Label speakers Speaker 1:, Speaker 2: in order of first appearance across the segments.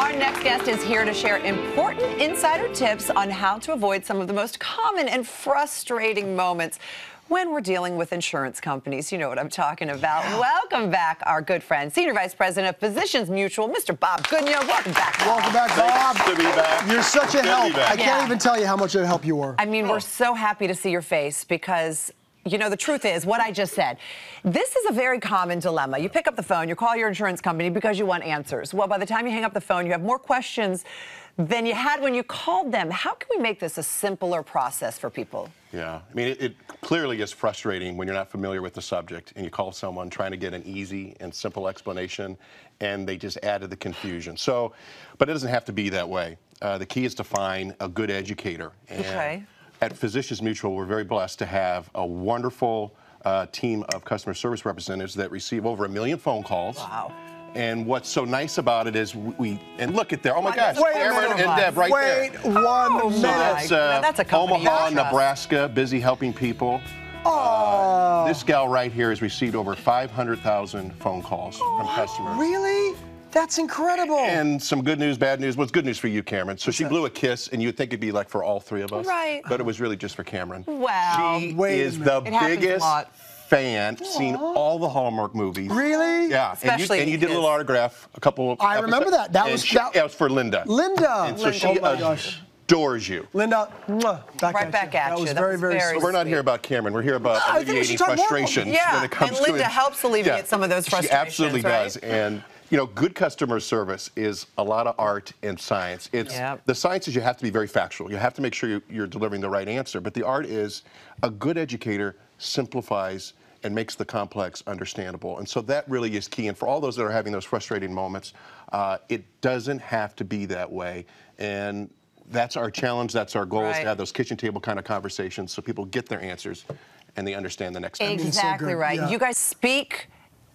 Speaker 1: Our next guest is here to share important insider tips on how to avoid some of the most common and frustrating moments when we're dealing with insurance companies. You know what I'm talking about. Yeah. Welcome back, our good friend, Senior Vice President of Physicians Mutual, Mr. Bob Goodyear. Welcome back. Bob. Welcome back, Bob. to be back. You're such a help. I can't even
Speaker 2: tell you how much of a help you were.
Speaker 1: I mean, oh. we're so happy to see your face because you know, the truth is what I just said. This is a very common dilemma. You pick up the phone, you call your insurance company because you want answers. Well, by the time you hang up the phone, you have more questions than you had when you called them. How can we make this a simpler process for people?
Speaker 3: Yeah, I mean, it, it, clearly is frustrating when you're not familiar with the subject and you call someone trying to get an easy and simple explanation and they just add to the confusion. So, but it doesn't have to be that way. Uh, the key is to find a good educator. okay at Physicians Mutual, we're very blessed to have a wonderful uh, team of customer service representatives that receive over a million phone calls. Wow. And what's so nice about it is we and look at there. Oh my gosh, Wait Cameron and Deb right Wait there.
Speaker 2: Wait one oh, minute. That's, uh, that's a company Omaha, Nebraska,
Speaker 3: busy helping people.
Speaker 2: Oh.
Speaker 3: Uh, this gal right here has received over 500,000 phone calls oh, from customers.
Speaker 2: Really? That's incredible.
Speaker 3: And some good news, bad news. What's good news for you, Cameron? So What's she that? blew a kiss, and you'd think it'd be like for all three of us. Right. But it was really just for Cameron. Wow. She Wait is the biggest fan, Aww. seen all the Hallmark movies. Really? Yeah. Especially and you, and you did a little autograph, a couple of I episodes, remember that. That was, she, that, was for Linda. Linda. And so Linda. she oh gosh. adores you.
Speaker 2: Linda, back right at back you. at that you. Was that very, was very, very sweet. We're not
Speaker 3: here about Cameron. We're here about alleviating frustrations yeah. when it comes and Linda to Linda helps alleviate yeah. some of those frustrations. She absolutely right? does. And you know, good customer service is a lot of art and science. It's yep. the science is you have to be very factual. You have to make sure you, are delivering the right answer. But the art is a good educator simplifies and makes the complex understandable. And so that really is key. And for all those that are having those frustrating moments, uh, it doesn't have to be that way. And that's our challenge. That's our goal right. is to have those kitchen table kind of conversations so people get their answers and they understand
Speaker 2: the next step. Exactly so right. Yeah. You
Speaker 1: guys speak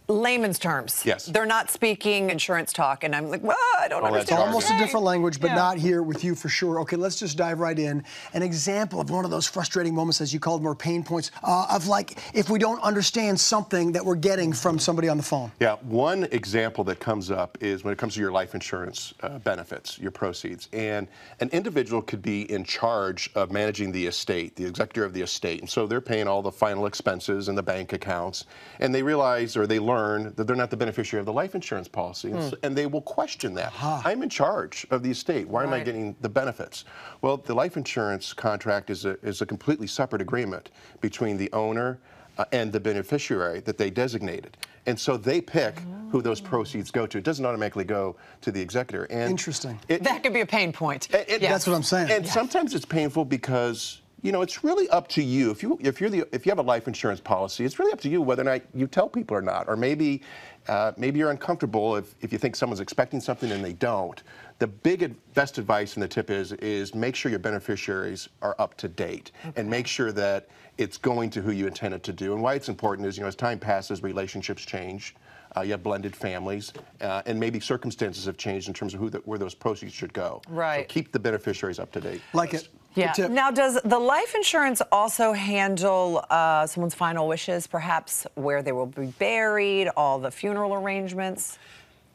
Speaker 1: layman's terms. Yes. They're not speaking insurance talk, and I'm like, well, I don't All understand.
Speaker 2: It's almost a different language, but yeah. not here with you for sure. Okay, let's just dive right in. An example of one of those frustrating moments, as you called more pain points, uh, of like if we don't understand something that we're getting from somebody on the phone.
Speaker 3: Yeah, one example that comes up is when it comes to your life insurance uh, benefits, your proceeds, and an individual could be in charge of managing the estate, the executor of the estate, and so they're paying all the final expenses and the bank accounts, and they realize or they learn learn that they're not the beneficiary of the life insurance policy, hmm. and they will question that. Huh. I'm in charge of the estate. Why right. am I getting the benefits? Well, the life insurance contract is a, is a completely separate agreement between the owner uh, and the beneficiary that they designated. And so they pick oh. who those oh. proceeds go to. It doesn't automatically go to the executor. And
Speaker 1: Interesting. It, that could be a pain point. It, it, yeah. That's what I'm saying.
Speaker 3: And yeah. sometimes it's painful because you know, it's really up to you. If you if you're the if you have a life insurance policy, it's really up to you whether or not you tell people or not. Or maybe uh, maybe you're uncomfortable if, if you think someone's expecting something and they don't. The big best advice and the tip is is make sure your beneficiaries are up to date okay. and make sure that it's going to who you intend it to do. And why it's important is you know as time passes, relationships change. Uh, you have blended families, uh, and maybe circumstances have changed in terms of who the, where those proceeds should go. Right. So keep the beneficiaries up to date. Like it.
Speaker 1: Yeah. Now, does the life insurance also handle uh, someone's final wishes, perhaps where they will be buried, all the funeral arrangements?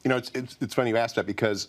Speaker 3: You know, it's, it's, it's funny you asked that because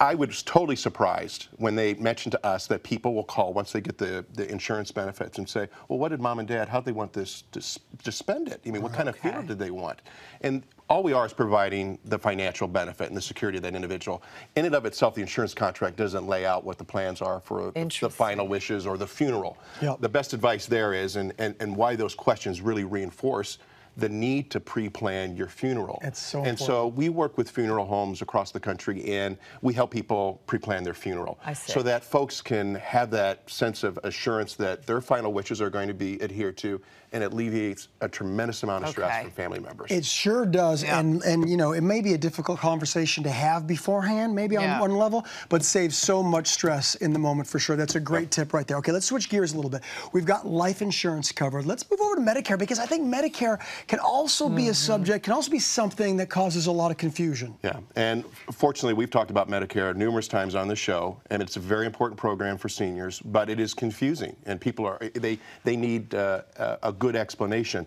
Speaker 3: I was totally surprised when they mentioned to us that people will call once they get the, the insurance benefits and say, well, what did mom and dad, how they want this to, to spend it? I mean, what okay. kind of funeral did they want? And all we are is providing the financial benefit and the security of that individual. In and of itself, the insurance contract doesn't lay out what the plans are for the final wishes or the funeral. Yep. The best advice there is, and, and, and why those questions really reinforce the need to pre-plan your funeral. so and important. so we work with funeral homes across the country, and we help people pre-plan their funeral so that folks can have that sense of assurance that their final wishes are going to be adhered to, and it alleviates a tremendous amount of stress for from family members. It
Speaker 2: sure does, yeah. and and you know it may be a difficult conversation to have beforehand, maybe yeah. on one level, but saves so much stress in the moment for sure. That's a great yeah. tip right there. Okay, let's switch gears a little bit. We've got life insurance covered. Let's move over to Medicare because I think Medicare can also mm -hmm. be a mm-hmm. subject, can also be something that causes a lot of confusion.
Speaker 3: Yeah, and fortunately, we've talked about Medicare numerous times on the show, and it's a very important program for seniors, but it is confusing, and people are, they, they need uh, a good explanation.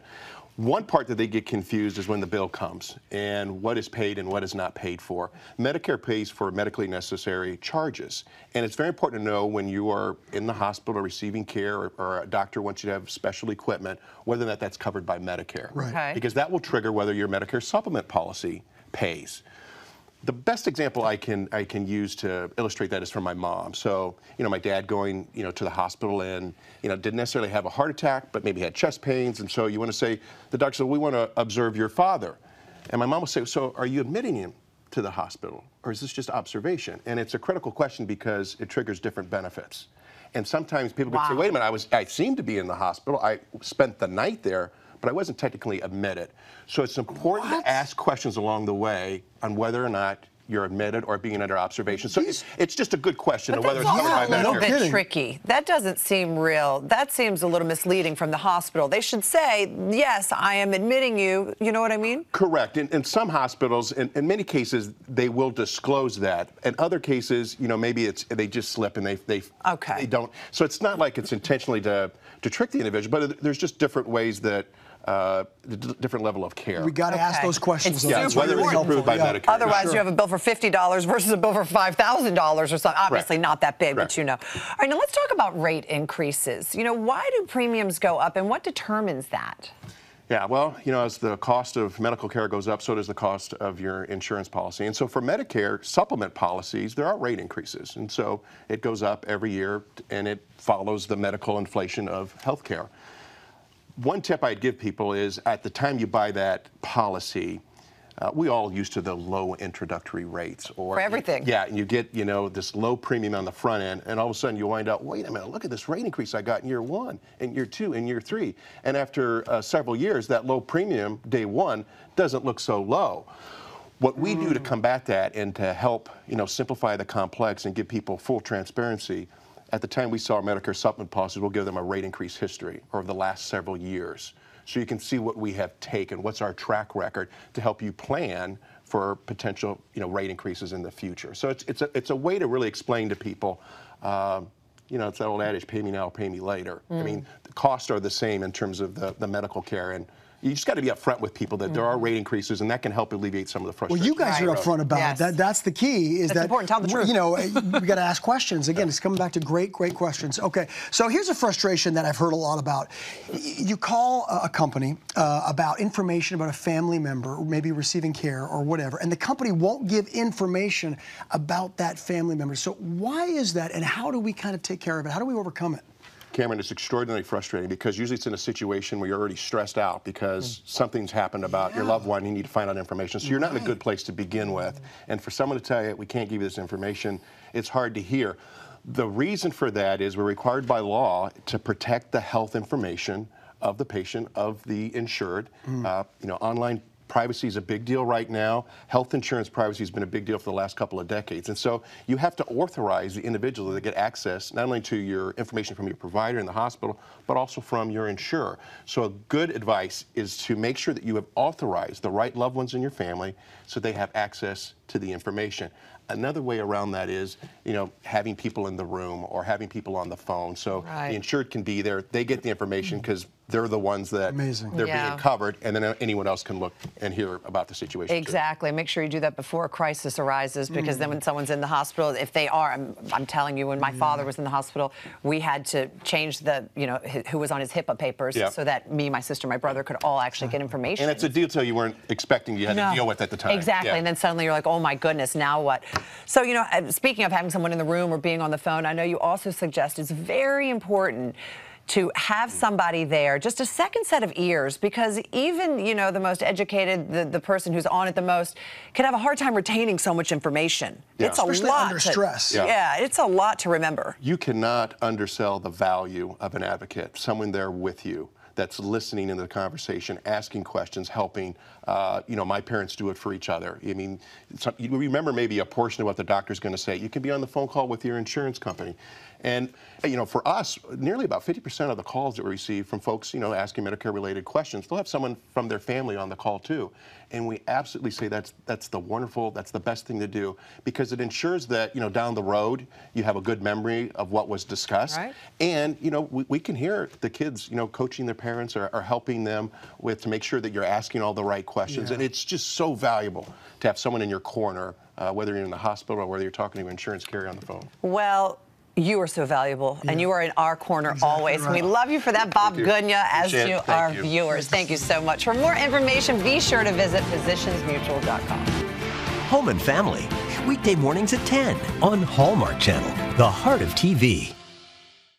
Speaker 3: One part that they get confused is when the bill comes and what is paid and what is not paid for. Medicare pays for medically necessary charges. And it's very important to know when you are in the hospital receiving care or, or a doctor wants you to have special equipment, whether or not that's covered by Medicare. Right. Okay. Because that will trigger whether your Medicare supplement policy pays the best example I can I can use to illustrate that is from my mom. So you know, my dad going you know to the hospital and you know didn't necessarily have a heart attack, but maybe had chest pains, and so you want to say the doctor said we want to observe your father, and my mom will say, so are you admitting him to the hospital or is this just observation? And it's a critical question because it triggers different benefits, and sometimes people wow. say, wait a minute, I was I seem to be in the hospital, I spent the night there but I wasn't technically admitted. So it's important what? to ask questions along the way on whether or not you're admitted or being under observation. So it's, it's just a good question of whether it's covered a little bit kidding. tricky.
Speaker 1: That doesn't seem real. That seems a little misleading from the hospital. They should say, yes, I am admitting you. You know what I mean?
Speaker 3: Correct. In, in some hospitals, in, in many cases, they will disclose that. In other cases, you know, maybe it's they just slip and they they, okay. they don't. So it's not like it's intentionally to to trick the individual, but there's just different ways that uh, different level of care. We
Speaker 1: got to okay. ask those questions. It's yeah, whether it's approved by yeah. Medicare. Otherwise, sure. you have a bill for $50 versus a bill for $5,000 or something. Obviously right. not that big, right. but you know. All right, now let's talk about rate increases. You know, why do premiums go up and what determines that?
Speaker 3: Yeah, well, you know, as the cost of medical care goes up, so does the cost of your insurance policy. And so for Medicare supplement policies, there are rate increases. And so it goes up every year and it follows the medical inflation of health care. One tip I'd give people is at the time you buy that policy, uh, we all used to the low introductory rates or for everything. yeah, and you get you know this low premium on the front end, and all of a sudden you wind up, wait a minute, look at this rate increase I got in year one, in year two, in year three, and after uh, several years, that low premium day one doesn't look so low. What we mm. do to mm. combat that and to help you know simplify the complex and give people full transparency at the time we saw Medicare supplement policies, we'll give them a rate increase history over the last several years so you can see what we have taken, what's our track record to help you plan for potential you know rate increases in the future. So it's it's a it's a way to really explain to people. Um, you know, it's that old adage, pay me now, pay me later. Mm. I mean, the costs are the same in terms of the, the medical care and you just got to be upfront with people that mm. there are mm-hmm. rate increases, and that can help alleviate some of the frustration. Well, you guys
Speaker 2: right. are upfront about yes. it. That, that's the key. Is that's that important? Tell the truth. You know, eh, we got to ask questions. Again, yeah. it's coming back to great, great questions. Okay, so here's a frustration that I've heard a lot about. You call a company uh, about information about a family member, maybe receiving care or whatever, and the company won't give information about that family member. So why is that, and how do we kind of take care of it? How do we overcome it?
Speaker 3: Cameron, it's extraordinarily frustrating because usually it's in a situation where you're already stressed out because mm. something's happened about yeah. your loved one. You need to find out information. So you're right. not in a good place to begin with. And for someone to tell you, we can't give you this information, it's hard to hear. The reason for that is we're required by law to protect the health information of the patient, of the insured. Mm. Uh, you know, online privacy is a big deal right now. Health insurance privacy has been a big deal for the last couple of decades. And so you have to authorize the individual to get access not only to your information from your provider in the hospital, but also from your insurer. So a good advice is to make sure that you have authorized the right loved ones in your family so they have access to the information. Another way around that is, you know, having people in the room or having people on the phone. So right. the insured can be there. They get the information because mm. they're the ones that Amazing. they're yeah. being covered, and then anyone else can look and hear about the situation. Exactly.
Speaker 1: Too. Make sure you do that before a crisis arises, because mm. then when someone's in the hospital, if they are, I'm, I'm telling you, when my yeah. father was in the hospital, we had to change the, you know, his, who was on his HIPAA papers, yeah. so that me, my sister, my brother could all actually get information. And it's a
Speaker 3: detail you weren't expecting you had no. to deal with at the time. Exactly. And then
Speaker 1: suddenly you're like, oh my goodness, now what? So, you know, uh, speaking of having someone in the room or being on the phone, I know you also suggest it's very important to have mm. somebody there, just a second set of ears, because even, you know, the most educated, the, the person who's on it the most, can have a hard time retaining so much information. Yeah. It's Especially a lot. under to, stress. Yeah. yeah, it's a lot to remember.
Speaker 2: You
Speaker 3: cannot undersell the value of an advocate, someone there with you that's listening in the conversation, asking questions, helping. Uh, you know, my parents do it for each other. I mean, you remember maybe a portion of what the doctor's going to say. You can be on the phone call with your insurance company. And, you know, for us, nearly about 50% of the calls that we receive from folks, you know, asking Medicare-related questions, they'll have someone from their family on the call too. And we absolutely say that's, that's the wonderful, that's the best thing to do because it ensures that, you know, down the road, you have a good memory of what was discussed. Right. And, you know, we, we can hear the kids, you know, coaching their parents are, helping them with to make sure that you're asking all the right questions. Yeah. And it's just so valuable to have someone in your corner, uh, whether you're in the hospital or whether you're talking to your insurance carrier on the phone.
Speaker 1: Well, you are so valuable, yeah. and you are in our corner exactly always. Right. We love you for that, Bob Gunya, as do you, our viewers. Thank you so much. For more information, be sure to visit physiciansmutual.com. Home and Family, weekday mornings at 10 on Hallmark Channel, the heart of TV.